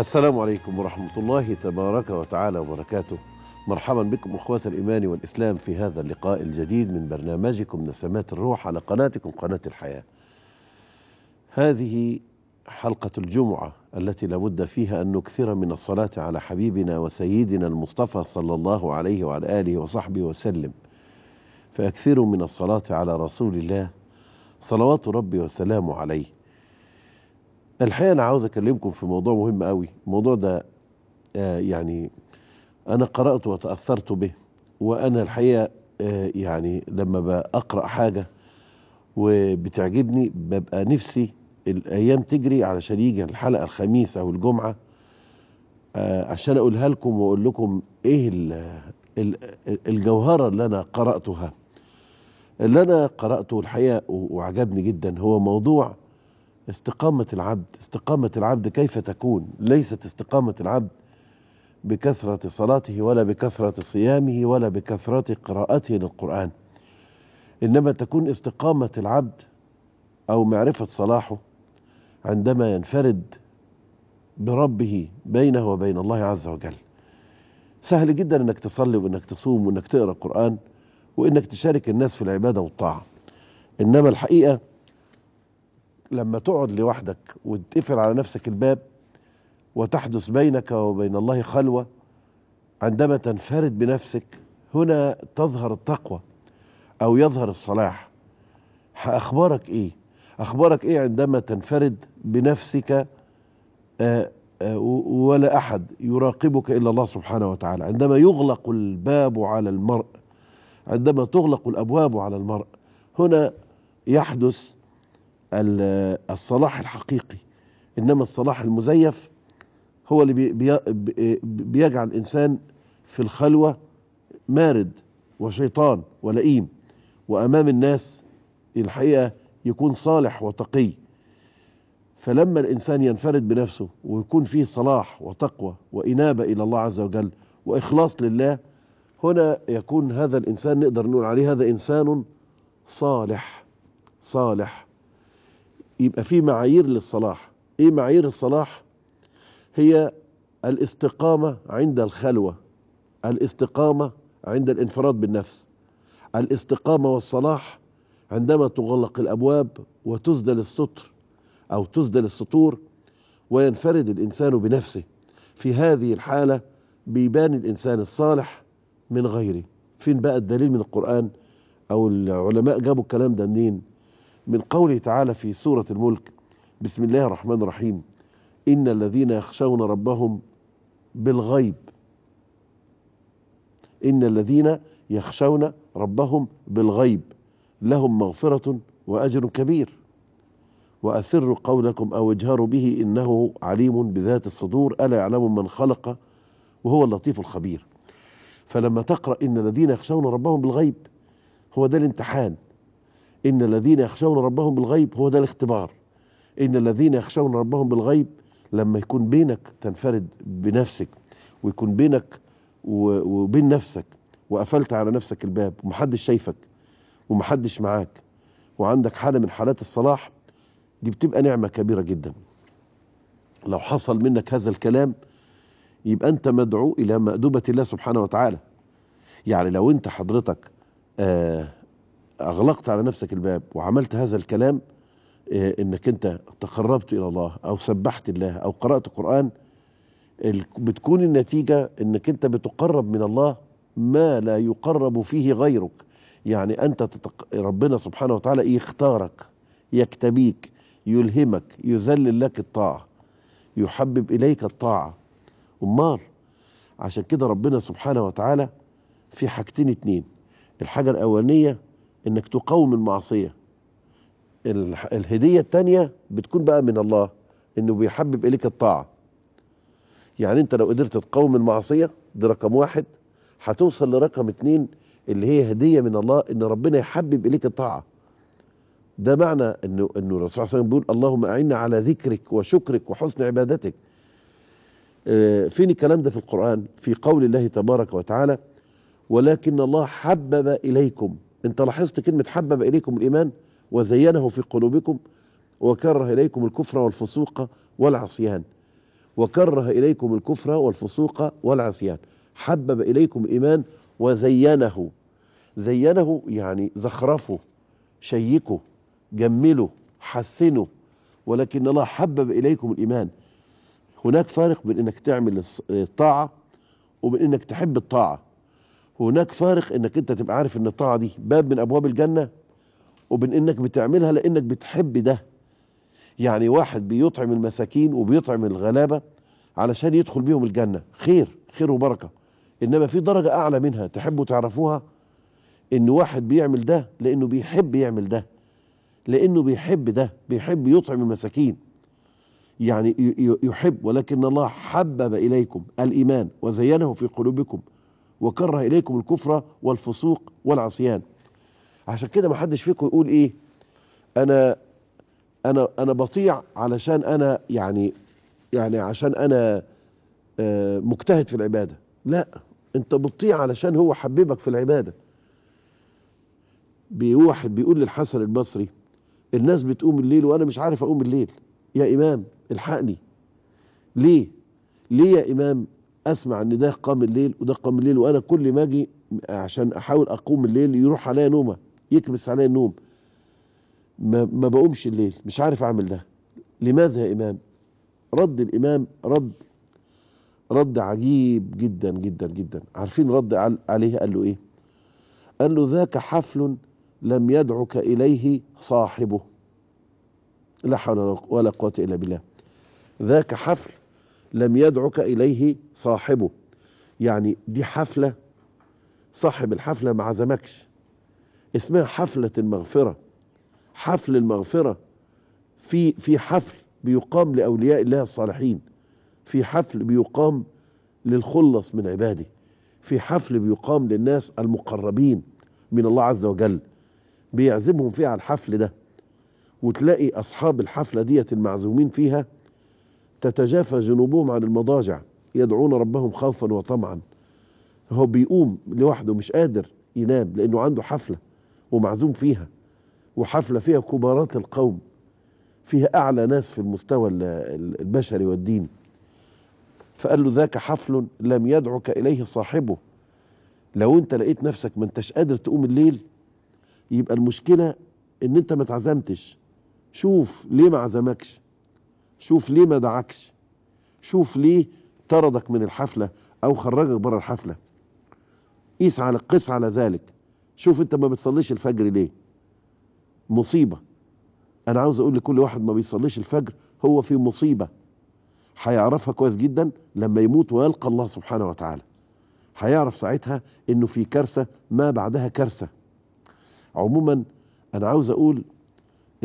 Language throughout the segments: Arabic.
السلام عليكم ورحمة الله تبارك وتعالى وبركاته مرحبا بكم أخوة الإيمان والإسلام في هذا اللقاء الجديد من برنامجكم نسمات الروح على قناتكم قناة الحياة هذه حلقة الجمعة التي لابد فيها أن نكثر من الصلاة على حبيبنا وسيدنا المصطفى صلى الله عليه وعلى آله وصحبه وسلم فأكثروا من الصلاة على رسول الله صلوات ربي وسلامه عليه الحقيقه انا عاوز اكلمكم في موضوع مهم قوي الموضوع ده آه يعني انا قراته وتاثرت به وانا الحقيقه آه يعني لما بقرا حاجه وبتعجبني ببقى نفسي الايام تجري علشان يجي الحلقه الخميس او الجمعه آه عشان اقولها لكم واقول لكم ايه الـ الـ الجوهره اللي انا قراتها اللي انا قراته الحقيقه وعجبني جدا هو موضوع استقامة العبد استقامة العبد كيف تكون ليست استقامة العبد بكثرة صلاته ولا بكثرة صيامه ولا بكثرة قراءته للقرآن إنما تكون استقامة العبد أو معرفة صلاحه عندما ينفرد بربه بينه وبين الله عز وجل سهل جدا انك تصلي وانك تصوم وانك تقرا قران وانك تشارك الناس في العباده والطاعه انما الحقيقه لما تقعد لوحدك وتقفل على نفسك الباب وتحدث بينك وبين الله خلوة عندما تنفرد بنفسك هنا تظهر التقوى أو يظهر الصلاح أخبارك إيه؟ أخبارك إيه عندما تنفرد بنفسك آآ آه، آآ آه، ولا أحد يراقبك إلا الله سبحانه وتعالى عندما يغلق الباب على المرء عندما تغلق الأبواب على المرء هنا يحدث الصلاح الحقيقي انما الصلاح المزيف هو اللي بي بيجعل الانسان في الخلوه مارد وشيطان ولئيم وامام الناس الحقيقه يكون صالح وتقي فلما الانسان ينفرد بنفسه ويكون فيه صلاح وتقوى وانابه الى الله عز وجل واخلاص لله هنا يكون هذا الانسان نقدر نقول عليه هذا انسان صالح صالح يبقى في معايير للصلاح ايه معايير الصلاح هي الاستقامة عند الخلوة الاستقامة عند الانفراد بالنفس الاستقامة والصلاح عندما تغلق الأبواب وتسدل الستر أو تسدل السطور وينفرد الإنسان بنفسه في هذه الحالة بيبان الإنسان الصالح من غيره فين بقى الدليل من القرآن أو العلماء جابوا الكلام ده منين من قوله تعالى في سورة الملك بسم الله الرحمن الرحيم إن الذين يخشون ربهم بالغيب إن الذين يخشون ربهم بالغيب لهم مغفرة وأجر كبير وأسروا قولكم أو اجهروا به إنه عليم بذات الصدور ألا يعلم من خلق وهو اللطيف الخبير فلما تقرأ إن الذين يخشون ربهم بالغيب هو ده الامتحان إن الذين يخشون ربهم بالغيب هو ده الاختبار إن الذين يخشون ربهم بالغيب لما يكون بينك تنفرد بنفسك ويكون بينك وبين نفسك وقفلت على نفسك الباب ومحدش شايفك ومحدش معاك وعندك حالة من حالات الصلاح دي بتبقى نعمة كبيرة جدا لو حصل منك هذا الكلام يبقى أنت مدعو إلى مأدوبة الله سبحانه وتعالى يعني لو أنت حضرتك آه أغلقت على نفسك الباب وعملت هذا الكلام آه، إنك أنت تقربت إلى الله أو سبحت الله أو قرأت قرآن بتكون النتيجة إنك أنت بتقرب من الله ما لا يقرب فيه غيرك يعني أنت تتق... ربنا سبحانه وتعالى يختارك يكتبيك يلهمك يذلل لك الطاعة يحبب إليك الطاعة أمال عشان كده ربنا سبحانه وتعالى في حاجتين اتنين الحاجة الأولانية انك تقاوم المعصيه الهديه الثانيه بتكون بقى من الله انه بيحبب اليك الطاعه يعني انت لو قدرت تقاوم المعصيه دي رقم واحد هتوصل لرقم اتنين اللي هي هديه من الله ان ربنا يحبب اليك الطاعه ده معنى انه انه الرسول صلى الله عليه وسلم بيقول اللهم اعنا على ذكرك وشكرك وحسن عبادتك آه، فين الكلام ده في القران في قول الله تبارك وتعالى ولكن الله حبب اليكم انت لاحظت كلمه حبب اليكم الايمان وزينه في قلوبكم وكره اليكم الكفر والفسوق والعصيان وكره اليكم الكفر والفسوق والعصيان حبب اليكم الايمان وزينه زينه يعني زخرفه شيكه جمله حسنه ولكن الله حبب اليكم الايمان هناك فارق بين انك تعمل الطاعه وبين انك تحب الطاعه هناك فارق انك انت تبقى عارف ان الطاعه دي باب من ابواب الجنه وبين انك بتعملها لانك بتحب ده يعني واحد بيطعم المساكين وبيطعم الغلابه علشان يدخل بيهم الجنه خير خير وبركه انما في درجه اعلى منها تحبوا تعرفوها ان واحد بيعمل ده لانه بيحب يعمل ده لانه بيحب ده بيحب يطعم المساكين يعني يحب ولكن الله حبب اليكم الايمان وزينه في قلوبكم وكره إليكم الكفر والفسوق والعصيان عشان كده ما حدش فيكم يقول إيه أنا أنا أنا بطيع علشان أنا يعني يعني عشان أنا آه، مجتهد في العبادة لا أنت بتطيع علشان هو حببك في العبادة واحد بيقول للحسن البصري الناس بتقوم الليل وانا مش عارف اقوم الليل يا امام الحقني ليه ليه يا امام اسمع ان ده قام الليل وده قام الليل وانا كل ما اجي عشان احاول اقوم الليل يروح عليا نومه يكبس عليا النوم ما, ما بقومش الليل مش عارف اعمل ده لماذا يا امام رد الامام رد رد عجيب جدا جدا جدا عارفين رد عليه قال له ايه قال له ذاك حفل لم يدعك اليه صاحبه لا حول ولا قوه الا بالله ذاك حفل لم يدعك إليه صاحبه يعني دي حفلة صاحب الحفلة ما عزمكش اسمها حفلة المغفرة حفل المغفرة في في حفل بيقام لأولياء الله الصالحين في حفل بيقام للخلص من عباده في حفل بيقام للناس المقربين من الله عز وجل بيعزمهم فيها على الحفل ده وتلاقي أصحاب الحفلة ديت المعزومين فيها تتجافى جنوبهم عن المضاجع يدعون ربهم خوفا وطمعا هو بيقوم لوحده مش قادر ينام لأنه عنده حفلة ومعزوم فيها وحفلة فيها كبارات القوم فيها أعلى ناس في المستوى البشري والديني فقال له ذاك حفل لم يدعك إليه صاحبه لو أنت لقيت نفسك ما أنتش قادر تقوم الليل يبقى المشكلة إن أنت ما اتعزمتش شوف ليه ما عزمكش شوف ليه ما دعكش شوف ليه طردك من الحفلة أو خرجك بره الحفلة قيس على قس على ذلك شوف أنت ما بتصليش الفجر ليه مصيبة أنا عاوز أقول لكل واحد ما بيصليش الفجر هو في مصيبة هيعرفها كويس جدا لما يموت ويلقى الله سبحانه وتعالى هيعرف ساعتها انه في كارثه ما بعدها كارثه عموما انا عاوز اقول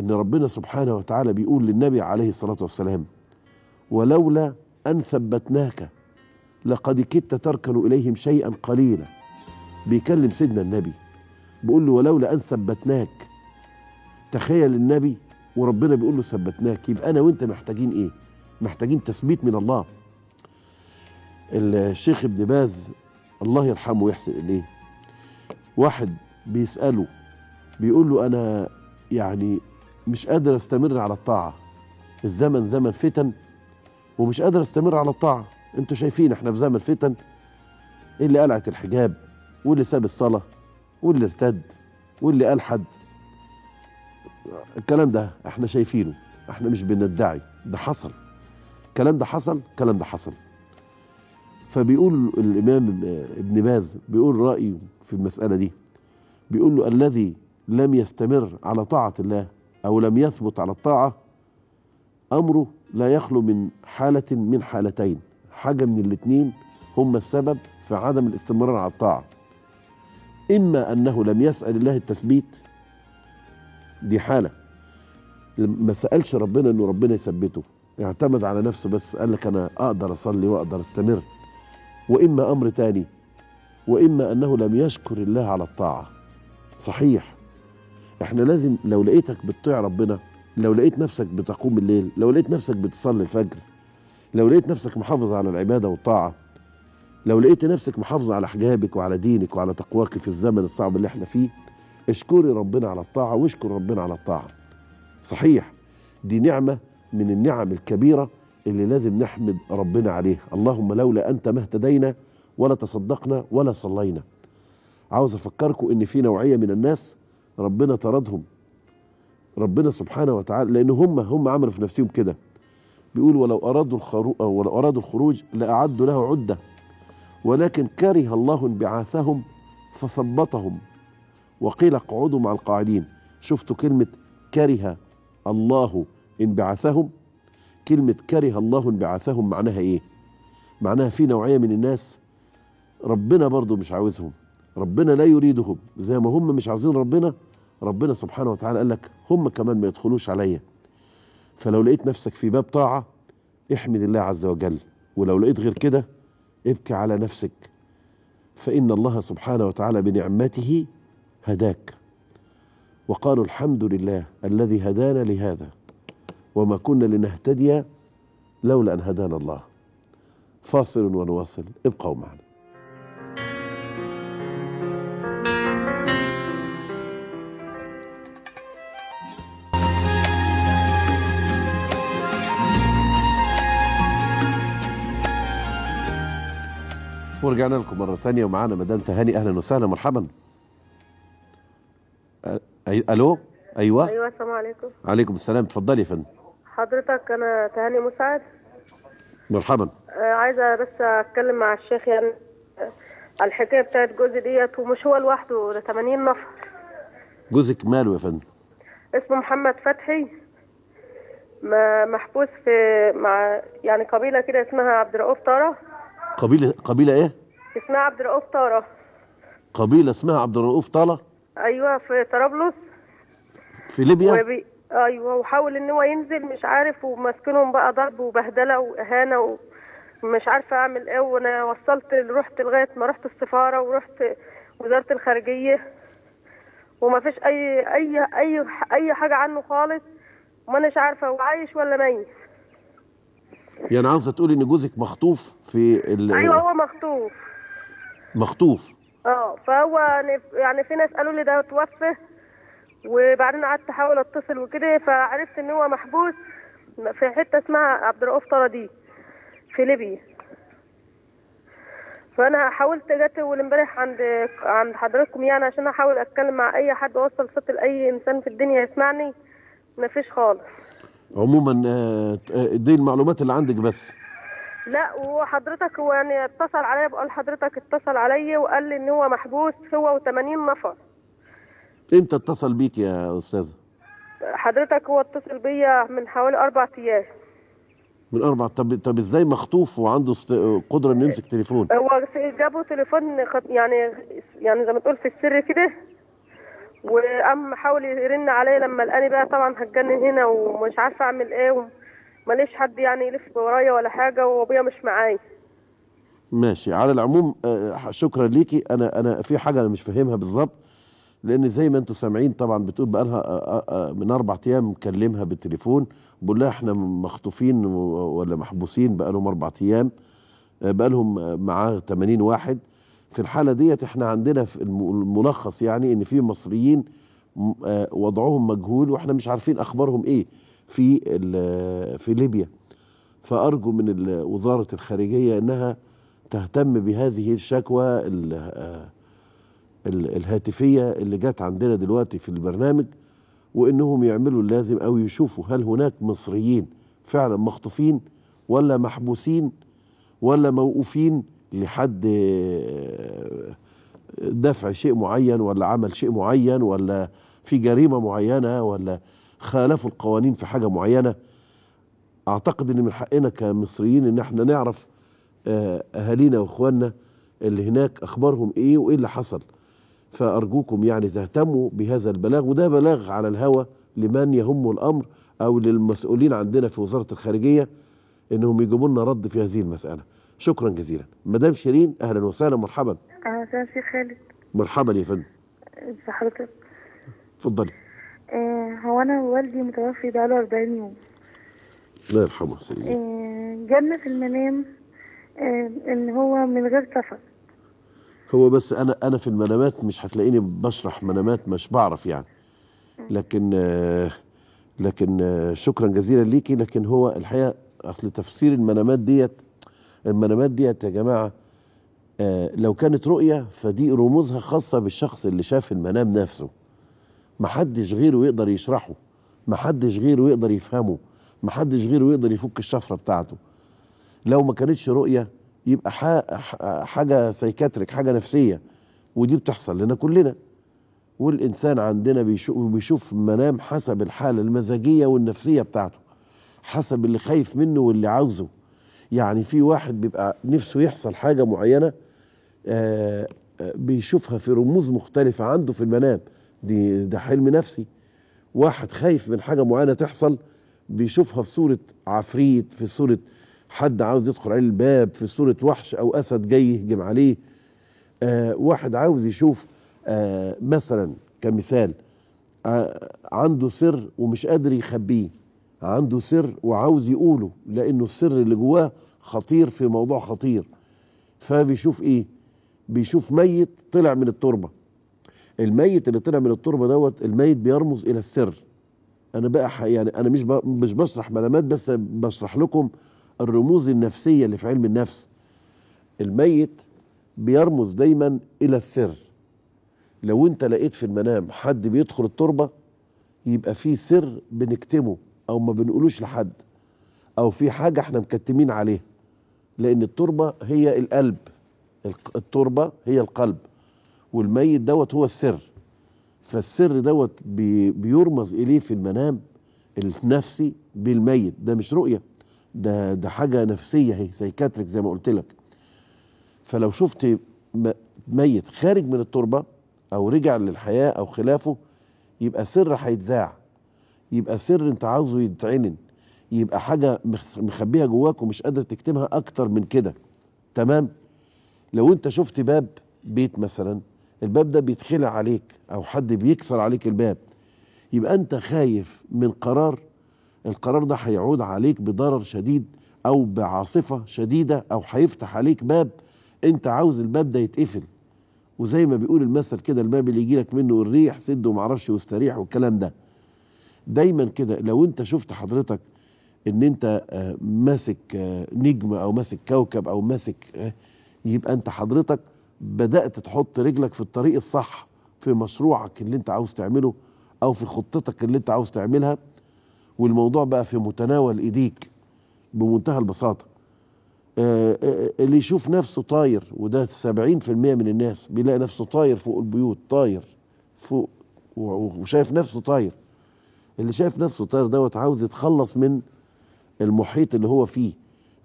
ان ربنا سبحانه وتعالى بيقول للنبي عليه الصلاه والسلام ولولا ان ثبتناك لقد كدت تركن اليهم شيئا قليلا بيكلم سيدنا النبي بيقول له ولولا ان ثبتناك تخيل النبي وربنا بيقول له ثبتناك يبقى انا وانت محتاجين ايه محتاجين تثبيت من الله الشيخ ابن باز الله يرحمه ويحسن اليه واحد بيساله بيقول له انا يعني مش قادر استمر على الطاعه الزمن زمن فتن ومش قادر استمر على الطاعه انتوا شايفين احنا في زمن فتن اللي قلعت الحجاب واللي ساب الصلاه واللي ارتد واللي الحد الكلام ده احنا شايفينه احنا مش بندعي ده حصل الكلام ده حصل الكلام ده حصل فبيقول الامام ابن باز بيقول رايه في المساله دي بيقول له الذي لم يستمر على طاعه الله أو لم يثبت على الطاعة أمره لا يخلو من حالة من حالتين حاجة من الاتنين هم السبب في عدم الاستمرار على الطاعة إما أنه لم يسأل الله التثبيت دي حالة ما سألش ربنا أنه ربنا يثبته اعتمد على نفسه بس قال لك أنا أقدر أصلي وأقدر أستمر وإما أمر تاني وإما أنه لم يشكر الله على الطاعة صحيح احنا لازم لو لقيتك بتطيع ربنا لو لقيت نفسك بتقوم الليل لو لقيت نفسك بتصلي الفجر لو لقيت نفسك محافظ على العبادة والطاعة لو لقيت نفسك محافظ على حجابك وعلى دينك وعلى تقواك في الزمن الصعب اللي احنا فيه اشكري ربنا على الطاعة واشكر ربنا على الطاعة صحيح دي نعمة من النعم الكبيرة اللي لازم نحمد ربنا عليها اللهم لولا أنت ما اهتدينا ولا تصدقنا ولا صلينا عاوز أفكركم إن في نوعية من الناس ربنا طردهم ربنا سبحانه وتعالى لان هم هم عملوا في نفسهم كده بيقول ولو ارادوا الخروج ولو ارادوا الخروج لاعدوا له عده ولكن كره الله انبعاثهم فثبطهم وقيل اقعدوا مع القاعدين شفتوا كلمه كره الله انبعاثهم كلمه كره الله انبعاثهم معناها ايه معناها في نوعيه من الناس ربنا برضو مش عاوزهم ربنا لا يريدهم زي ما هم مش عاوزين ربنا ربنا سبحانه وتعالى قال لك هم كمان ما يدخلوش عليا فلو لقيت نفسك في باب طاعة احمد الله عز وجل ولو لقيت غير كده ابكي على نفسك فإن الله سبحانه وتعالى بنعمته هداك وقالوا الحمد لله الذي هدانا لهذا وما كنا لنهتدي لولا أن هدانا الله فاصل ونواصل ابقوا معنا ورجعنا لكم مرة تانية ومعانا مدام تهاني أهلا وسهلا مرحبا أي... ألو أيوة أيوة السلام عليكم عليكم السلام اتفضلي يا فندم حضرتك أنا تهاني مساعد مرحبا آه عايزة بس أتكلم مع الشيخ يعني الحكاية بتاعت جوزي ديت ومش هو لوحده ده 80 نفر جوزك ماله يا فندم؟ اسمه محمد فتحي محبوس في مع يعني قبيلة كده اسمها عبد الرؤوف طارة قبيلة قبيلة إيه؟ اسمها عبد الرؤوف طارة قبيلة اسمها عبد الرؤوف طالة أيوه في طرابلس في ليبيا وبي... أيوه وحاول إن هو ينزل مش عارف وماسكينهم بقى ضرب وبهدلة وإهانة ومش عارفة أعمل إيه وأنا وصلت رحت لغاية ما رحت السفارة ورحت وزارة الخارجية وما فيش أي أي أي أي حاجة عنه خالص وما أناش عارفة هو عايش ولا ميت يعني عاوزه تقولي ان جوزك مخطوف في ال... ايوه هو مخطوف مخطوف اه فهو يعني, يعني في ناس قالوا لي ده توفى وبعدين قعدت احاول اتصل وكده فعرفت ان هو محبوس في حته اسمها عبد الرؤوف طردي في ليبيا فانا حاولت جت امبارح عند عند حضراتكم يعني عشان احاول اتكلم مع اي حد واوصل صوت لاي انسان في الدنيا يسمعني مفيش خالص عموما آه، آه، دي المعلومات اللي عندك بس لا وحضرتك هو يعني اتصل عليا بقول حضرتك اتصل عليا وقال لي ان هو محبوس هو و80 نفر امتى اتصل بيك يا استاذه حضرتك هو اتصل بيا من حوالي اربع ايام من اربع طب طب ازاي مخطوف وعنده است... قدره انه يمسك تليفون هو جابوا تليفون يعني يعني زي ما تقول في السر كده وقام حاول يرن عليا لما لقاني بقى طبعا هتجنن هنا ومش عارفه اعمل ايه وماليش حد يعني يلف ورايا ولا حاجه وابويا مش معايا ماشي على العموم آه، شكرا ليكي انا انا في حاجه انا مش فاهمها بالظبط لان زي ما انتم سامعين طبعا بتقول بقى لها آه، آه، من اربع ايام مكلمها بالتليفون بقول لها احنا مخطوفين ولا محبوسين بقى لهم اربع ايام بقى لهم معاه 80 واحد في الحاله ديت احنا عندنا في الملخص يعني ان في مصريين آه، وضعهم مجهول واحنا مش عارفين اخبارهم ايه في في ليبيا فارجو من وزاره الخارجيه انها تهتم بهذه الشكوى آه، الهاتفيه اللي جت عندنا دلوقتي في البرنامج وانهم يعملوا اللازم او يشوفوا هل هناك مصريين فعلا مخطوفين ولا محبوسين ولا موقوفين لحد آه، دفع شيء معين ولا عمل شيء معين ولا في جريمة معينة ولا خالفوا القوانين في حاجة معينة أعتقد إن من حقنا كمصريين إن إحنا نعرف آه، أهالينا وإخواننا اللي هناك أخبارهم إيه وإيه اللي حصل فأرجوكم يعني تهتموا بهذا البلاغ وده بلاغ على الهوى لمن يهم الأمر أو للمسؤولين عندنا في وزارة الخارجية إنهم يجيبوا لنا رد في هذه المسألة شكرا جزيلا مدام شيرين اهلا وسهلا مرحبا اهلا وسهلا شيخ خالد مرحبا يا فندم ازي حضرتك اتفضلي آه هو انا والدي متوفي بقاله 40 يوم الله يرحمه سيدي آه جالنا في المنام آه ان هو من غير سفر هو بس انا انا في المنامات مش هتلاقيني بشرح منامات مش بعرف يعني لكن آه لكن آه شكرا جزيلا ليكي لكن هو الحقيقه اصل تفسير المنامات ديت المنامات ديت يا جماعه آه لو كانت رؤيه فدي رموزها خاصه بالشخص اللي شاف المنام نفسه محدش غيره يقدر يشرحه محدش غيره يقدر يفهمه محدش غيره يقدر يفك الشفره بتاعته لو ما كانتش رؤيه يبقى حاجه سايكاتريك حاجه نفسيه ودي بتحصل لنا كلنا والانسان عندنا بيشوف منام حسب الحاله المزاجيه والنفسيه بتاعته حسب اللي خايف منه واللي عاوزه يعني في واحد بيبقى نفسه يحصل حاجه معينه آه، آه، بيشوفها في رموز مختلفه عنده في المنام دي ده حلم نفسي واحد خايف من حاجه معينه تحصل بيشوفها في صوره عفريت في صوره حد عاوز يدخل عليه الباب في صوره وحش او اسد جاي يهجم عليه آه واحد عاوز يشوف آه مثلا كمثال آه عنده سر ومش قادر يخبيه عنده سر وعاوز يقوله لانه السر اللي جواه خطير في موضوع خطير فبيشوف ايه بيشوف ميت طلع من التربه الميت اللي طلع من التربه دوت الميت بيرمز الى السر انا بقى يعني انا مش مش بشرح ملامات بس بشرح لكم الرموز النفسيه اللي في علم النفس الميت بيرمز دايما الى السر لو انت لقيت في المنام حد بيدخل التربه يبقى في سر بنكتمه او ما بنقولوش لحد او في حاجه احنا مكتمين عليها لان التربه هي القلب التربه هي القلب والميت دوت هو السر فالسر دوت بي بيرمز اليه في المنام النفسي بالميت ده مش رؤيه ده ده حاجه نفسيه هي سايكاتريك زي ما قلت لك فلو شفت ميت خارج من التربه او رجع للحياه او خلافه يبقى سر هيتذاع يبقى سر انت عاوزه يتعلن يبقى حاجه مخبيها جواك ومش قادر تكتمها اكتر من كده تمام لو انت شفت باب بيت مثلا الباب ده بيتخلع عليك او حد بيكسر عليك الباب يبقى انت خايف من قرار القرار ده هيعود عليك بضرر شديد او بعاصفه شديده او هيفتح عليك باب انت عاوز الباب ده يتقفل وزي ما بيقول المثل كده الباب اللي يجيلك منه الريح سده ومعرفش واستريح والكلام ده دايما كده لو انت شفت حضرتك ان انت آه، ماسك آه، نجم او ماسك كوكب او ماسك آه، يبقى انت حضرتك بدات تحط رجلك في الطريق الصح في مشروعك اللي انت عاوز تعمله او في خطتك اللي انت عاوز تعملها والموضوع بقى في متناول ايديك بمنتهى البساطه اللي يشوف نفسه طاير وده 70% من الناس بيلاقي نفسه طاير فوق البيوت طاير فوق وشايف نفسه طاير اللي شايف نفسه طاير دوت عاوز يتخلص من المحيط اللي هو فيه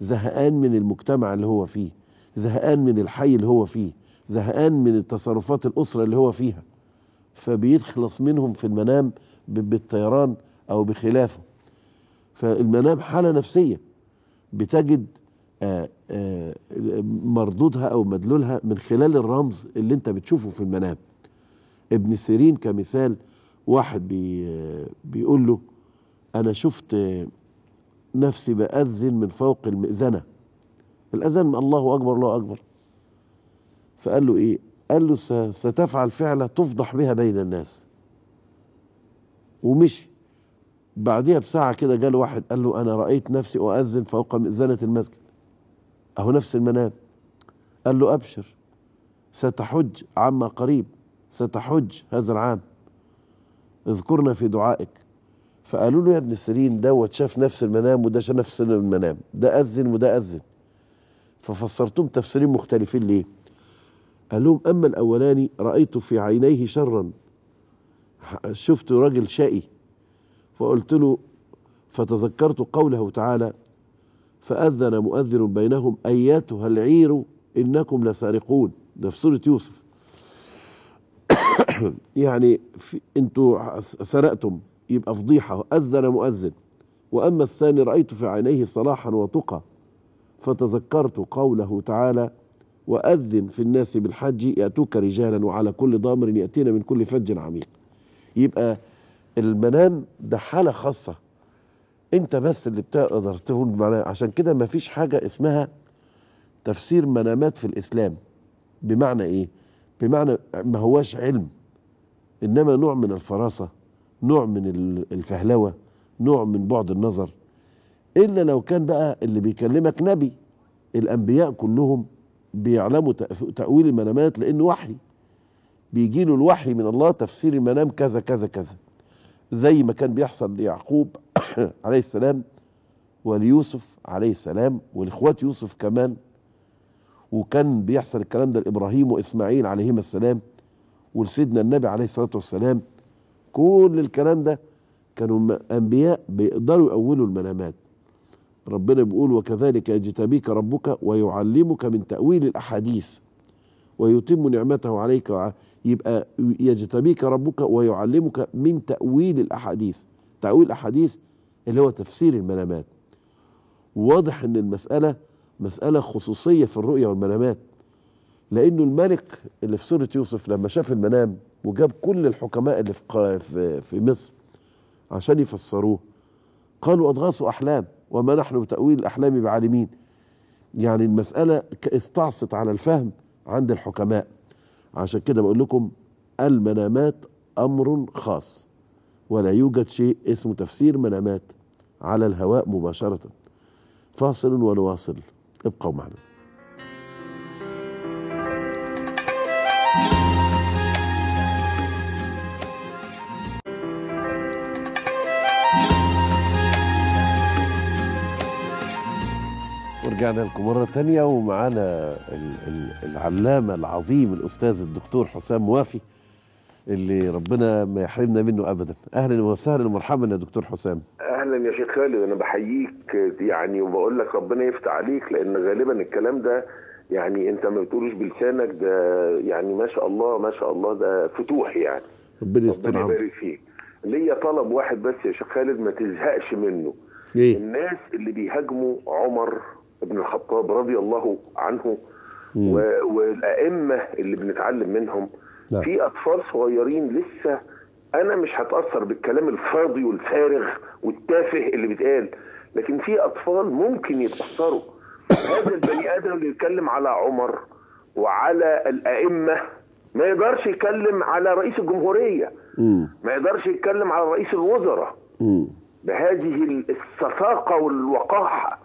زهقان من المجتمع اللي هو فيه زهقان من الحي اللي هو فيه زهقان من تصرفات الأسرة اللي هو فيها فبيتخلص منهم في المنام بالطيران أو بخلافه فالمنام حالة نفسية بتجد آه، آه، مردودها أو مدلولها من خلال الرمز اللي أنت بتشوفه في المنام ابن سيرين كمثال واحد بي بيقول له انا شفت نفسي بأذن من فوق المئذنة الأذان الله أكبر الله أكبر فقال له إيه قال له ستفعل فعلة تفضح بها بين الناس ومشي بعديها بساعة كده له واحد قال له أنا رأيت نفسي أؤذن فوق مئذنة المسجد أهو نفس المنام قال له أبشر ستحج عما قريب ستحج هذا العام اذكرنا في دعائك فقالوا له يا ابن سيرين دوت شاف نفس المنام وده شاف نفس المنام ده أذن وده أذن ففسرتهم تفسيرين مختلفين ليه قال لهم أما الأولاني رأيت في عينيه شرا شفت راجل شقي فقلت له فتذكرت قوله تعالى فأذن مؤذن بينهم أياتها العير إنكم لسارقون ده في سورة يوسف يعني انتوا سرقتم يبقى فضيحة أذن مؤذن وأما الثاني رأيت في عينيه صلاحا وتقى فتذكرت قوله تعالى وأذن في الناس بالحج يأتوك رجالا وعلى كل ضامر يأتينا من كل فج عميق يبقى المنام ده حالة خاصة انت بس اللي بتقدر تقول معناه عشان كده ما فيش حاجة اسمها تفسير منامات في الإسلام بمعنى ايه بمعنى ما هواش علم انما نوع من الفراسه نوع من الفهلوه نوع من بعد النظر الا لو كان بقى اللي بيكلمك نبي الانبياء كلهم بيعلموا تاويل المنامات لانه وحي بيجي له الوحي من الله تفسير المنام كذا كذا كذا زي ما كان بيحصل ليعقوب عليه السلام وليوسف عليه السلام ولاخوات يوسف كمان وكان بيحصل الكلام ده لابراهيم واسماعيل عليهما السلام ولسيدنا النبي عليه الصلاه والسلام كل الكلام ده كانوا انبياء بيقدروا يأولوا المنامات ربنا بيقول وكذلك يجتبيك ربك ويعلمك من تأويل الأحاديث ويتم نعمته عليك يبقى يجتبيك ربك ويعلمك من تأويل الأحاديث تأويل الأحاديث اللي هو تفسير المنامات واضح ان المسألة مسألة خصوصية في الرؤية والمنامات لأنه الملك اللي في سورة يوسف لما شاف المنام وجاب كل الحكماء اللي في في مصر عشان يفسروه قالوا أضغاثوا أحلام وما نحن بتأويل الأحلام بعالمين يعني المسألة استعصت على الفهم عند الحكماء عشان كده بقول لكم المنامات أمر خاص ولا يوجد شيء اسمه تفسير منامات على الهواء مباشرة فاصل ونواصل ابقوا معنا ورجعنا لكم مرة تانية ومعانا العلامة العظيم الأستاذ الدكتور حسام وافي اللي ربنا ما يحرمنا منه ابدا اهلا وسهلا ومرحبا يا دكتور حسام اهلا يا شيخ خالد انا بحييك يعني وبقول لك ربنا يفتح عليك لان غالبا الكلام ده يعني انت ما بتقولوش بلسانك ده يعني ما شاء الله ما شاء الله ده فتوح يعني ربنا يستر يبارك فيك ليا طلب واحد بس يا شيخ خالد ما تزهقش منه إيه؟ الناس اللي بيهاجموا عمر بن الخطاب رضي الله عنه والائمه اللي بنتعلم منهم نعم. في اطفال صغيرين لسه انا مش هتاثر بالكلام الفاضي والفارغ والتافه اللي بيتقال لكن في اطفال ممكن يتاثروا هذا البني ادم اللي بيتكلم على عمر وعلى الائمه ما يقدرش يتكلم على رئيس الجمهوريه ما يقدرش يتكلم على رئيس الوزراء بهذه الصفاقه والوقاحه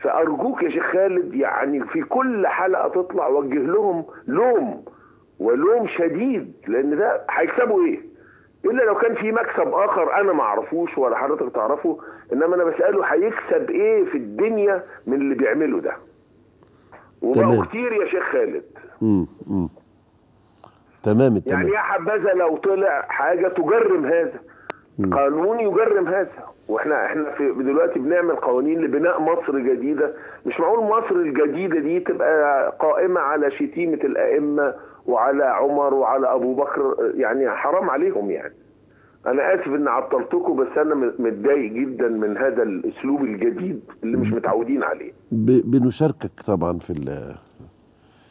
فارجوك يا شيخ خالد يعني في كل حلقه تطلع وجه لهم لوم ولوم شديد لان ده هيكسبوا ايه؟ الا لو كان في مكسب اخر انا ما اعرفوش ولا حضرتك تعرفه انما انا بساله هيكسب ايه في الدنيا من اللي بيعمله ده وبقوا كتير يا شيخ خالد امم امم تمام التمام. يعني يا حبذا لو طلع حاجه تجرم هذا مم. قانون يجرم هذا واحنا احنا في دلوقتي بنعمل قوانين لبناء مصر جديده مش معقول مصر الجديده دي تبقى قائمه على شتيمه الائمه وعلى عمر وعلى ابو بكر يعني حرام عليهم يعني انا اسف ان عطلتكم بس انا متضايق جدا من هذا الاسلوب الجديد اللي مش متعودين عليه بنشاركك طبعا في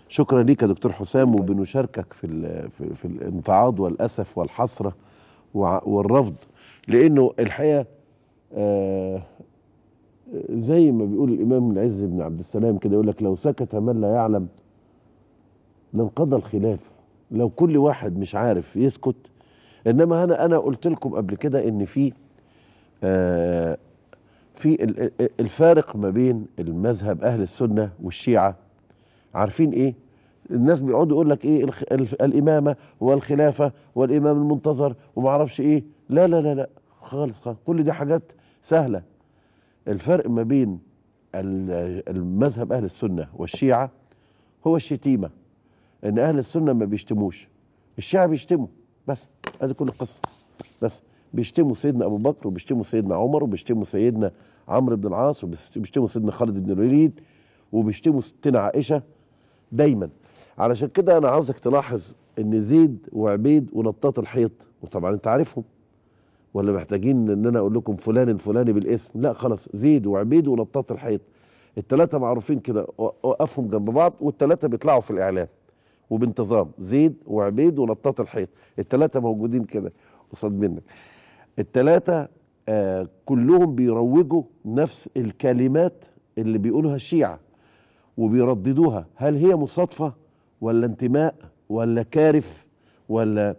شكرا ليك يا دكتور حسام وبنشاركك في ال في, في الامتعاض والاسف والحسره والرفض لانه الحقيقه آه زي ما بيقول الامام العز بن عبد السلام كده يقول لك لو سكت من لا يعلم لانقضى الخلاف لو كل واحد مش عارف يسكت انما انا انا قلت لكم قبل كده ان في آه في الفارق ما بين المذهب اهل السنه والشيعه عارفين ايه الناس بيقعدوا يقول لك ايه الامامه والخلافه والامام المنتظر وما اعرفش ايه لا لا لا لا خالص خالص كل دي حاجات سهله الفرق ما بين المذهب اهل السنه والشيعه هو الشتيمه ان اهل السنه ما بيشتموش الشيعه بيشتموا بس هذه كل القصه بس بيشتموا سيدنا ابو بكر وبيشتموا سيدنا عمر وبيشتموا سيدنا عمرو بن العاص وبيشتموا سيدنا خالد بن الوليد وبيشتموا ستنا عائشه دايما علشان كده انا عاوزك تلاحظ ان زيد وعبيد ونطاط الحيط وطبعا انت عارفهم ولا محتاجين ان انا اقول لكم فلان الفلاني بالاسم لا خلاص زيد وعبيد ونطاط الحيط الثلاثه معروفين كده وقفهم جنب بعض والثلاثه بيطلعوا في الاعلام وبانتظام زيد وعبيد ونطاط الحيط الثلاثه موجودين كده قصاد منك الثلاثه آه كلهم بيروجوا نفس الكلمات اللي بيقولها الشيعه وبيرددوها هل هي مصادفه ولا انتماء ولا كارف ولا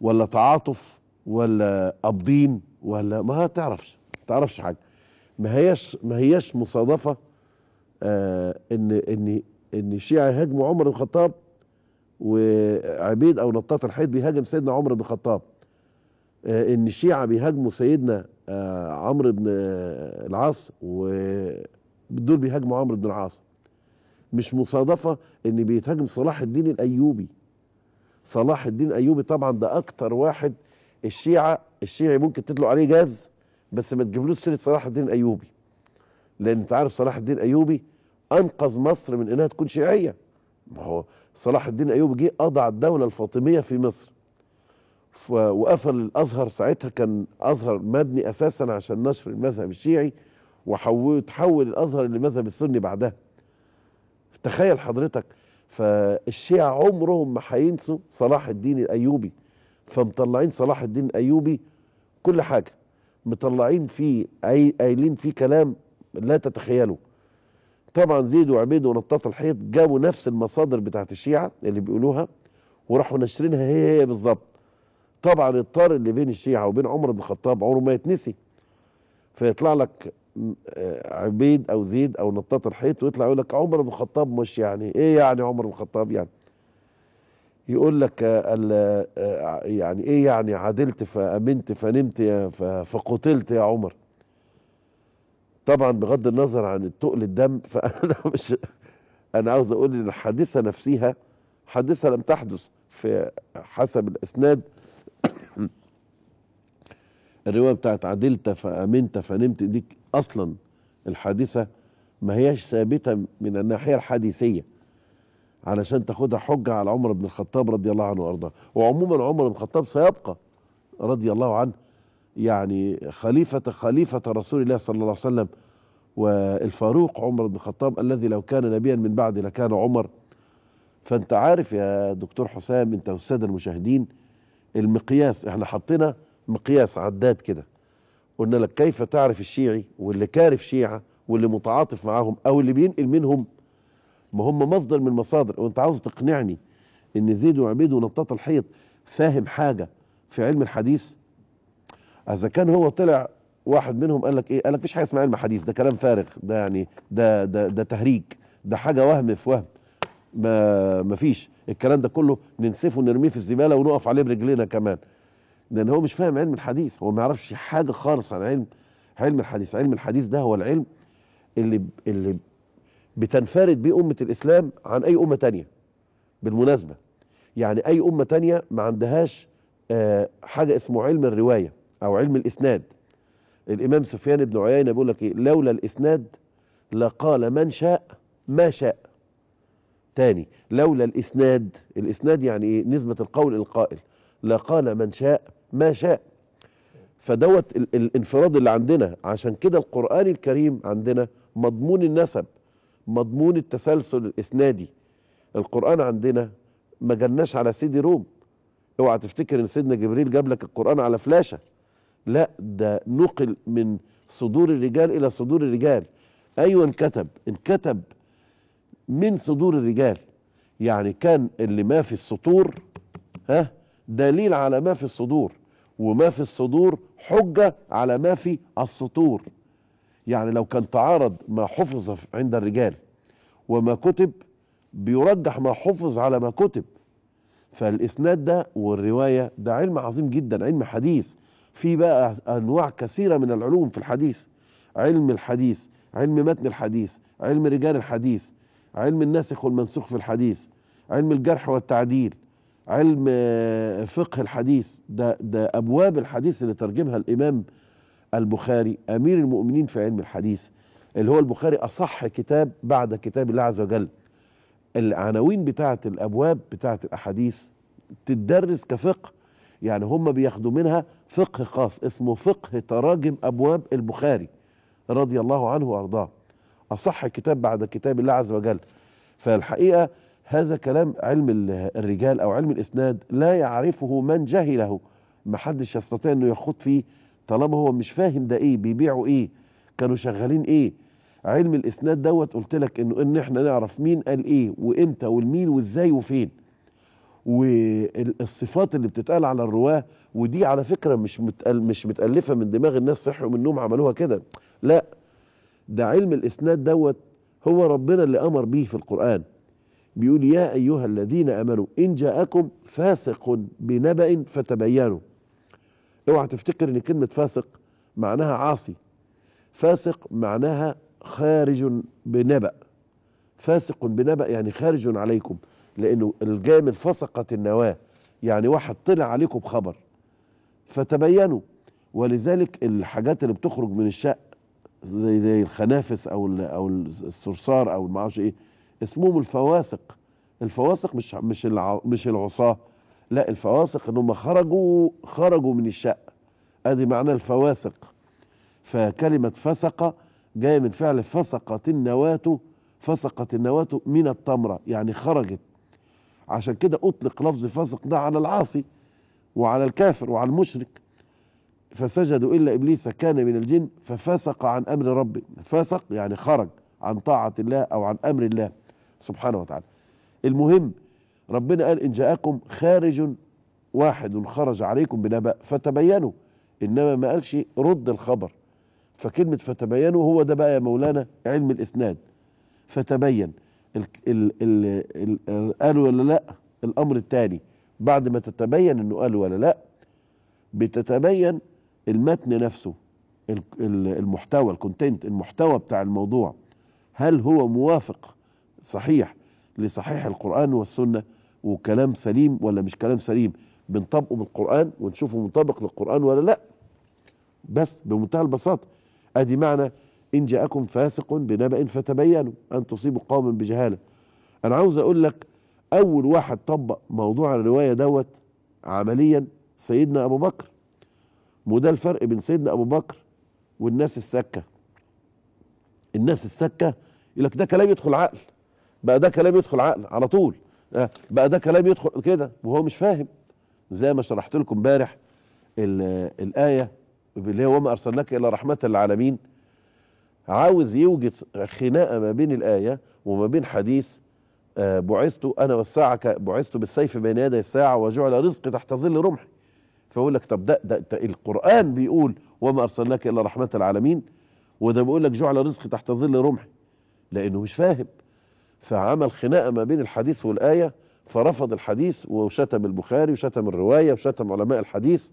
ولا تعاطف ولا قابضين ولا ما تعرفش تعرفش حاجه ما هياش ما هياش مصادفه آه ان ان ان الشيعه يهاجموا عمر بن الخطاب وعبيد او نطاط الحيط بيهاجم سيدنا عمر بن الخطاب آه، ان الشيعه بيهاجموا سيدنا آه، عمرو بن آه، العاص ودول بيهاجموا عمرو بن العاص مش مصادفه ان بيتهاجم صلاح الدين الايوبي صلاح الدين الايوبي طبعا ده اكتر واحد الشيعه الشيعي ممكن تطلع عليه جاز بس ما تجيبلوش سيره صلاح الدين الايوبي لان انت عارف صلاح الدين الايوبي انقذ مصر من انها تكون شيعيه ما هو صلاح الدين ايوب جه قضى على الدوله الفاطميه في مصر وقفل الازهر ساعتها كان ازهر مبني اساسا عشان نشر المذهب الشيعي وتحول الازهر للمذهب السني بعدها تخيل حضرتك فالشيعة عمرهم ما هينسوا صلاح الدين الايوبي فمطلعين صلاح الدين الايوبي كل حاجه مطلعين فيه قايلين فيه كلام لا تتخيله طبعا زيد وعبيد ونطاط الحيط جابوا نفس المصادر بتاعت الشيعة اللي بيقولوها وراحوا ناشرينها هي هي بالظبط طبعا الطار اللي بين الشيعة وبين عمر بن الخطاب عمره ما يتنسي فيطلع لك عبيد او زيد او نطاط الحيط ويطلع يقول لك عمر بن الخطاب مش يعني ايه يعني عمر بن الخطاب يعني يقول لك يعني ايه يعني عدلت فامنت فنمت فقتلت يا عمر طبعا بغض النظر عن التقل الدم فانا مش انا عاوز اقول ان الحادثه نفسها حادثه لم تحدث في حسب الاسناد الروايه بتاعت عدلت فامنت فنمت دي اصلا الحادثه ما هياش ثابته من الناحيه الحديثيه علشان تاخدها حجه على عمر بن الخطاب رضي الله عنه وارضاه وعموما عمر بن الخطاب سيبقى رضي الله عنه يعني خليفة خليفة رسول الله صلى الله عليه وسلم والفاروق عمر بن الخطاب الذي لو كان نبيا من بعد لكان عمر فانت عارف يا دكتور حسام انت والساده المشاهدين المقياس احنا حطينا مقياس عداد كده قلنا لك كيف تعرف الشيعي واللي كارف شيعه واللي متعاطف معاهم او اللي بينقل منهم ما هم مصدر من مصادر وانت عاوز تقنعني ان زيد وعبيد ونطاط الحيط فاهم حاجه في علم الحديث اذا كان هو طلع واحد منهم قال لك ايه قال لك مفيش حاجه اسمها علم حديث ده كلام فارغ ده يعني ده ده ده تهريج ده حاجه وهم في وهم ما مفيش الكلام ده كله ننسفه ونرميه في الزباله ونقف عليه برجلينا كمان لان هو مش فاهم علم الحديث هو ما يعرفش حاجه خالص عن علم علم الحديث علم الحديث ده هو العلم اللي اللي بتنفرد بيه امه الاسلام عن اي امه تانية بالمناسبه يعني اي امه تانية ما عندهاش آه، حاجه اسمه علم الروايه او علم الاسناد الامام سفيان بن عيينه بيقول لك ايه لولا الاسناد لقال من شاء ما شاء تاني لولا الاسناد الاسناد يعني ايه نسبه القول القائل لقال من شاء ما شاء فدوت الانفراد اللي عندنا عشان كده القرآن الكريم عندنا مضمون النسب مضمون التسلسل الإسنادي القرآن عندنا ما جناش على سيدي روم اوعى تفتكر ان سيدنا جبريل جاب لك القرآن على فلاشة لا ده نقل من صدور الرجال الى صدور الرجال ايوه انكتب انكتب من صدور الرجال يعني كان اللي ما في السطور ها دليل على ما في الصدور وما في الصدور حجه على ما في السطور يعني لو كان تعارض ما حفظ عند الرجال وما كتب بيرجح ما حفظ على ما كتب فالاسناد ده والروايه ده علم عظيم جدا علم حديث في بقى انواع كثيره من العلوم في الحديث علم الحديث علم متن الحديث علم رجال الحديث علم الناسخ والمنسوخ في الحديث علم الجرح والتعديل علم آه، فقه الحديث ده ده ابواب الحديث اللي ترجمها الامام البخاري امير المؤمنين في علم الحديث اللي هو البخاري اصح كتاب بعد كتاب الله عز وجل العناوين بتاعه الابواب بتاعه الاحاديث تدرس كفقه يعني هم بياخدوا منها فقه خاص اسمه فقه تراجم أبواب البخاري رضي الله عنه وأرضاه أصح كتاب بعد كتاب الله عز وجل فالحقيقة هذا كلام علم الرجال أو علم الإسناد لا يعرفه من جهله ما حدش يستطيع أنه يخوض فيه طالما هو مش فاهم ده إيه بيبيعوا إيه كانوا شغالين إيه علم الإسناد دوت قلت لك إنه إن إحنا نعرف مين قال إيه وإمتى والمين وإزاي وفين والصفات اللي بتتقال على الرواه ودي على فكره مش متقل مش متالفه من دماغ الناس صحوا من النوم عملوها كده لا ده علم الاسناد دوت هو ربنا اللي امر بيه في القران بيقول يا ايها الذين امنوا ان جاءكم فاسق بنبأ فتبينوا اوعى تفتكر ان كلمه فاسق معناها عاصي فاسق معناها خارج بنبأ فاسق بنبأ يعني خارج عليكم لانه الجامل فسقت النواه يعني واحد طلع عليكم بخبر فتبينوا ولذلك الحاجات اللي بتخرج من الشق زي زي الخنافس او او الصرصار او ما اعرفش ايه اسمهم الفواسق الفواسق مش مش مش العصاه لا الفواسق ان هم خرجوا خرجوا من الشق ادي معنى الفواسق فكلمه فسقه جايه من فعل فسقت النواه فسقت النواه من التمره يعني خرجت عشان كده أطلق لفظ فاسق ده على العاصي وعلى الكافر وعلى المشرك فسجدوا إلا إبليس كان من الجن ففسق عن أمر ربه فسق يعني خرج عن طاعة الله أو عن أمر الله سبحانه وتعالى المهم ربنا قال إن جاءكم خارج واحد خرج عليكم بنبأ فتبينوا إنما ما قالش رد الخبر فكلمة فتبينوا هو ده بقى يا مولانا علم الإسناد فتبين ال ال ال ال ال قالوا ولا لا الامر الثاني بعد ما تتبين انه قال ولا لا بتتبين المتن نفسه المحتوى الكونتنت المحتوى بتاع الموضوع هل هو موافق صحيح لصحيح القرآن والسنة وكلام سليم ولا مش كلام سليم بنطبقه بالقرآن ونشوفه مطابق للقرآن ولا لا بس بمنتهى البساطة ادي معنى إن جاءكم فاسق بنبأ فتبينوا أن تصيبوا قوما بجهالة أنا عاوز أقول لك أول واحد طبق موضوع الرواية دوت عمليا سيدنا أبو بكر وده الفرق بين سيدنا أبو بكر والناس السكة الناس السكة يقول لك ده كلام يدخل عقل بقى ده كلام يدخل عقل على طول آه، بقى ده كلام يدخل كده وهو مش فاهم زي ما شرحت لكم امبارح الآية اللي هي وما أرسلناك إلا رحمة للعالمين عاوز يوجد خناقه ما بين الايه وما بين حديث آه، بعثت انا والساعه بعثت بالسيف بين يدي الساعه وجعل رزقي تحت ظل رمحي فيقول لك طب ده, ده, ده القران بيقول وما ارسلناك الا رحمه العالمين وده بيقول لك جعل رزقي تحت ظل رمحي لانه مش فاهم فعمل خناقه ما بين الحديث والايه فرفض الحديث وشتم البخاري وشتم الروايه وشتم علماء الحديث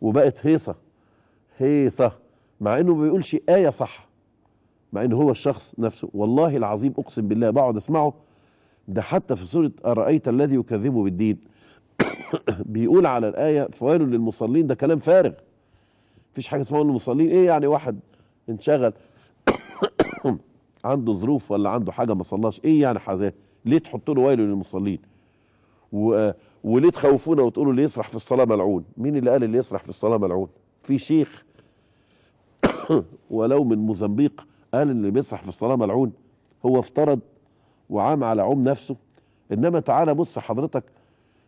وبقت هيصه هيصه مع انه ما بيقولش ايه صح مع ان هو الشخص نفسه والله العظيم اقسم بالله بقعد اسمعه ده حتى في سوره ارايت الذي يكذب بالدين بيقول على الايه فويل للمصلين ده كلام فارغ مفيش حاجه اسمها المصلين ايه يعني واحد انشغل عنده ظروف ولا عنده حاجه ما صلاش ايه يعني حزاه ليه تحط له ويل للمصلين و... وليه تخوفونا وتقولوا اللي يسرح في الصلاه ملعون مين اللي قال اللي يسرح في الصلاه ملعون في شيخ ولو من موزمبيق قال اللي بيصح في الصلاة ملعون هو افترض وعام على عوم نفسه انما تعالى بص حضرتك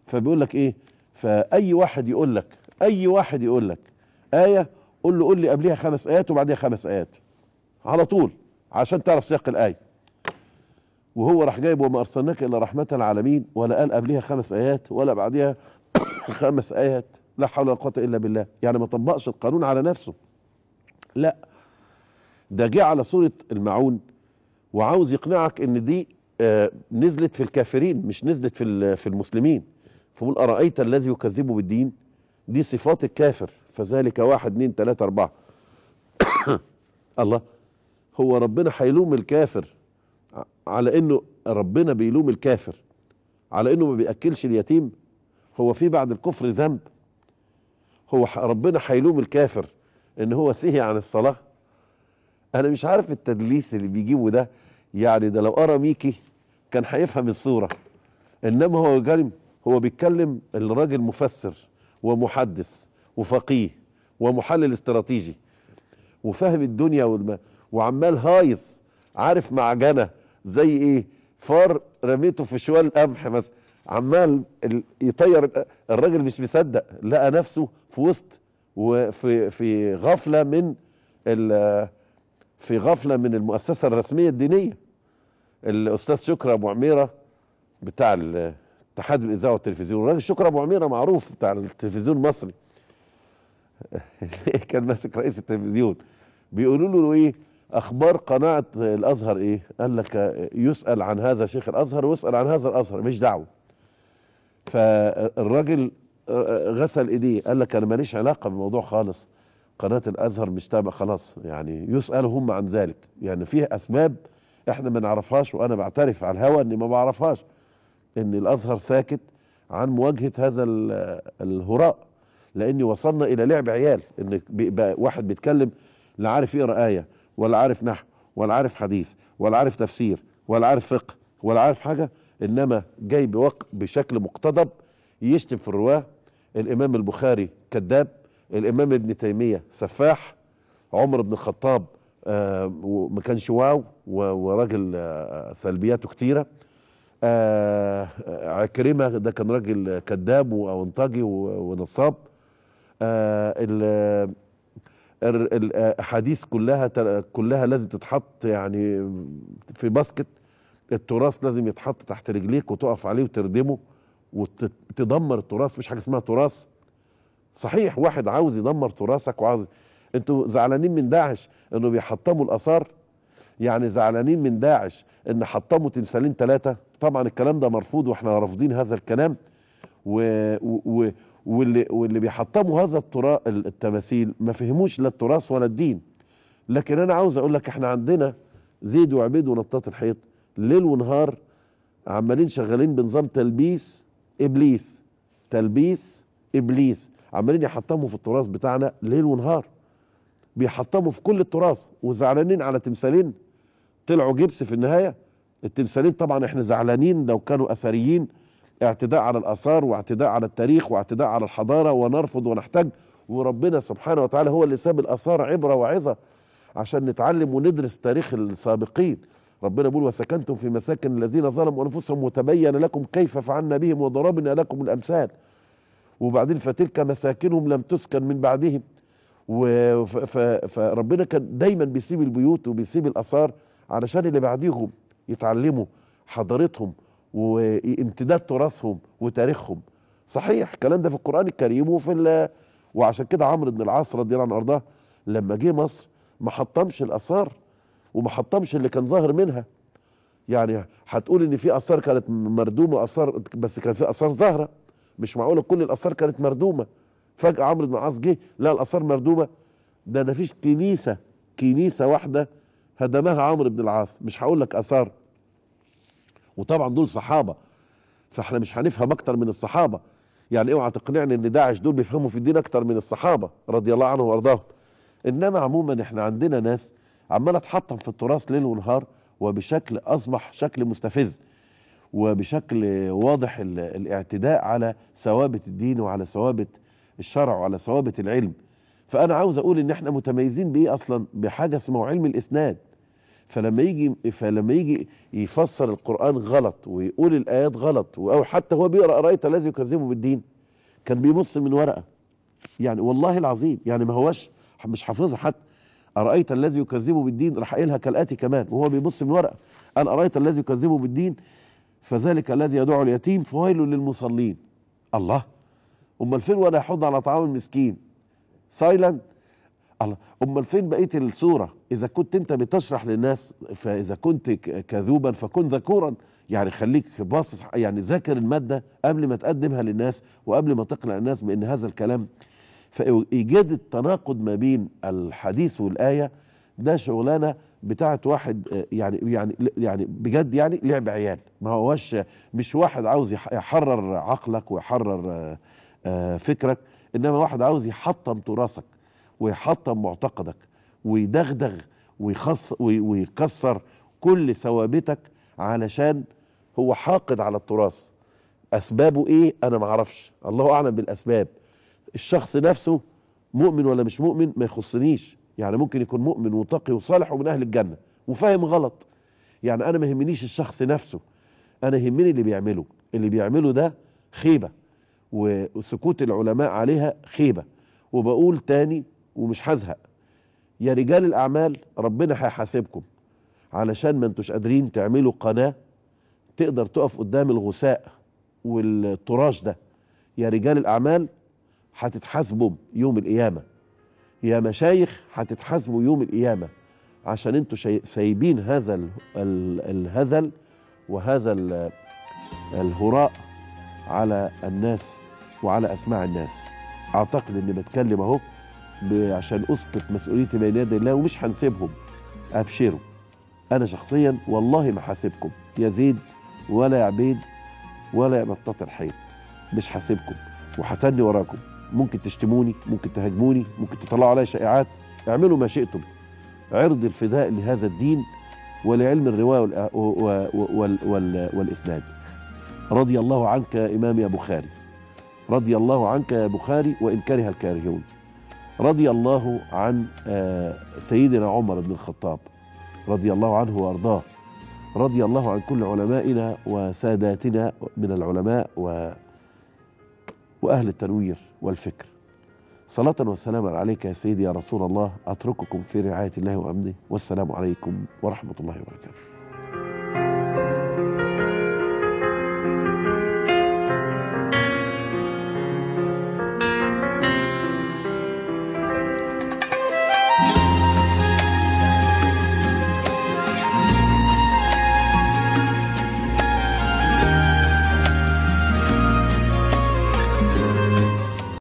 فبيقول لك ايه فاي واحد يقول لك اي واحد يقول لك ايه قول له قول لي قبليها خمس ايات وبعديها خمس ايات على طول عشان تعرف سياق الايه وهو راح جايب وما ارسلناك الا رحمه العالمين ولا قال قبليها خمس ايات ولا بعديها خمس ايات لا حول ولا قوه الا بالله يعني ما طبقش القانون على نفسه لا ده جه على صورة المعون وعاوز يقنعك ان دي آه، نزلت في الكافرين مش نزلت في في المسلمين فقول أرأيت الذي يكذب بالدين دي صفات الكافر فذلك واحد اثنين ثلاثة أربعة الله هو ربنا هيلوم الكافر على انه ربنا بيلوم الكافر على انه ما بياكلش اليتيم هو في بعد الكفر ذنب هو ربنا هيلوم الكافر ان هو سهي عن الصلاه انا مش عارف التدليس اللي بيجيبه ده يعني ده لو قرا ميكي كان هيفهم الصوره انما هو جرم هو بيتكلم الراجل مفسر ومحدث وفقيه ومحلل استراتيجي وفاهم الدنيا والم... وعمال هايص عارف معجنه زي ايه فار رميته في شوال قمح مثلا عمال يطير الراجل مش مصدق لقى نفسه في وسط وفي في غفله من في غفلة من المؤسسة الرسمية الدينية الأستاذ شكري أبو عميرة بتاع اتحاد الإذاعة والتلفزيون الراجل شكري أبو عميرة معروف بتاع التلفزيون المصري كان ماسك رئيس التلفزيون بيقولوا له إيه أخبار قناعة الأزهر إيه قال لك يسأل عن هذا شيخ الأزهر ويسأل عن هذا الأزهر مش دعوة فالراجل غسل ايديه قال لك انا ماليش علاقه بالموضوع خالص قناه الازهر مش تابع خلاص يعني يسالوا هم عن ذلك يعني فيه اسباب احنا ما نعرفهاش وانا بعترف على الهوى اني ما بعرفهاش ان الازهر ساكت عن مواجهه هذا الهراء لاني وصلنا الى لعب عيال ان واحد بيتكلم لا عارف يقرا ايه ولا عارف نحو ولا عارف حديث ولا عارف تفسير ولا عارف فقه ولا عارف حاجه انما جاي بشكل مقتضب يشتم في الرواه الامام البخاري كذاب الامام ابن تيميه سفاح عمر بن الخطاب آه ما كانش واو وراجل آه، سلبياته كتيره آه، عكرمه ده كان راجل كذاب وانطاجي ونصاب آه الاحاديث كلها كلها لازم تتحط يعني في باسكت التراث لازم يتحط تحت رجليك وتقف عليه وتردمه وتدمر التراث مفيش حاجه اسمها تراث صحيح واحد عاوز يدمر تراثك وعاوز انتوا زعلانين من داعش انه بيحطموا الاثار يعني زعلانين من داعش ان حطموا تمثالين ثلاثه طبعا الكلام ده مرفوض واحنا رافضين هذا الكلام و... و... واللي واللي بيحطموا هذا التراث التماثيل ما فهموش لا التراث ولا الدين لكن انا عاوز اقول لك احنا عندنا زيد وعبيد ونطاط الحيط ليل ونهار عمالين شغالين بنظام تلبيس ابليس تلبيس ابليس عمالين يحطموا في التراث بتاعنا ليل ونهار بيحطموا في كل التراث وزعلانين على تمثالين طلعوا جبس في النهايه التمثالين طبعا احنا زعلانين لو كانوا اثريين اعتداء على الاثار واعتداء على التاريخ واعتداء على الحضاره ونرفض ونحتج وربنا سبحانه وتعالى هو اللي ساب الاثار عبره وعظه عشان نتعلم وندرس تاريخ السابقين ربنا بيقول وسكنتم في مساكن الذين ظلموا انفسهم وتبين لكم كيف فعلنا بهم وضربنا لكم الامثال وبعدين فتلك مساكنهم لم تسكن من بعدهم فربنا كان دايما بيسيب البيوت وبيسيب الاثار علشان اللي بعديهم يتعلموا حضارتهم وامتداد تراثهم وتاريخهم صحيح الكلام ده في القران الكريم وفي وعشان كده عمرو بن العاص رضي الله عنه وارضاه لما جه مصر ما حطمش الاثار وما حطمش اللي كان ظاهر منها يعني هتقول ان في اثار كانت مردومه اثار بس كان في اثار ظاهره مش معقوله كل الاثار كانت مردومه فجاه عمرو بن العاص جه لا الاثار مردومه ده انا فيش كنيسه كنيسه واحده هدمها عمرو بن العاص مش هقول لك اثار وطبعا دول صحابه فاحنا مش هنفهم اكتر من الصحابه يعني اوعى تقنعني ان داعش دول بيفهموا في الدين اكتر من الصحابه رضي الله عنهم وارضاهم انما عموما احنا عندنا ناس عماله تحطم في التراث ليل ونهار وبشكل اصبح شكل مستفز وبشكل واضح الاعتداء على ثوابت الدين وعلى ثوابت الشرع وعلى ثوابت العلم فانا عاوز اقول ان احنا متميزين بايه اصلا بحاجه اسمها علم الاسناد فلما يجي فلما يجي يفسر القران غلط ويقول الايات غلط او حتى هو بيقرا رايت الذي يكذبه بالدين كان بيمص من ورقه يعني والله العظيم يعني ما هوش مش حافظها حتى أرأيت الذي يكذب بالدين راح قايلها كالآتي كمان وهو بيبص من ورقة أنا أرأيت الذي يكذب بالدين فذلك الذي يدعو اليتيم فويل للمصلين الله امال فين ولا يحض على طعام المسكين سايلنت الله امال فين بقيه الصوره اذا كنت انت بتشرح للناس فاذا كنت كذوبا فكن ذكورا يعني خليك باصص يعني ذاكر الماده قبل ما تقدمها للناس وقبل ما تقنع الناس بان هذا الكلام فايجاد التناقض ما بين الحديث والايه ده شغلانه بتاعت واحد آه، يعني يعني يعني بجد يعني لعب عيال ما هوش مش واحد عاوز يحرر عقلك ويحرر آه، آه، فكرك انما واحد عاوز يحطم تراثك ويحطم معتقدك ويدغدغ ويخص ويكسر كل ثوابتك علشان هو حاقد على التراث اسبابه ايه انا ما اعرفش الله اعلم بالاسباب الشخص نفسه مؤمن ولا مش مؤمن ما يخصنيش يعني ممكن يكون مؤمن وتقي وصالح ومن اهل الجنه وفاهم غلط يعني انا ما يهمنيش الشخص نفسه انا يهمني اللي بيعمله اللي بيعمله ده خيبه وسكوت العلماء عليها خيبه وبقول تاني ومش هزهق يا رجال الاعمال ربنا هيحاسبكم علشان ما انتوش قادرين تعملوا قناه تقدر تقف قدام الغثاء والتراش ده يا رجال الاعمال هتتحاسبوا يوم القيامه يا مشايخ هتتحاسبوا يوم القيامة عشان انتوا سايبين هذا الهزل وهذا الهراء على الناس وعلى أسماع الناس أعتقد إني بتكلم أهو عشان أسقط مسؤوليتي بين يدي الله ومش هنسيبهم أبشروا أنا شخصيا والله ما حاسبكم يا زيد ولا يا عبيد ولا يا نطاط الحيط مش حاسبكم وحتني وراكم ممكن تشتموني ممكن تهاجموني ممكن تطلعوا علي شائعات اعملوا ما شئتم عرض الفداء لهذا الدين ولعلم الرواية والإسناد رضي الله عنك يا إمام يا بخاري رضي الله عنك يا بخاري وإن كره الكارهون رضي الله عن آه، سيدنا عمر بن الخطاب رضي الله عنه وأرضاه رضي الله عن كل علمائنا وساداتنا من العلماء و وأهل التنوير والفكر صلاة وسلاما عليك يا سيدي يا رسول الله أترككم في رعاية الله وأمنه والسلام عليكم ورحمة الله وبركاته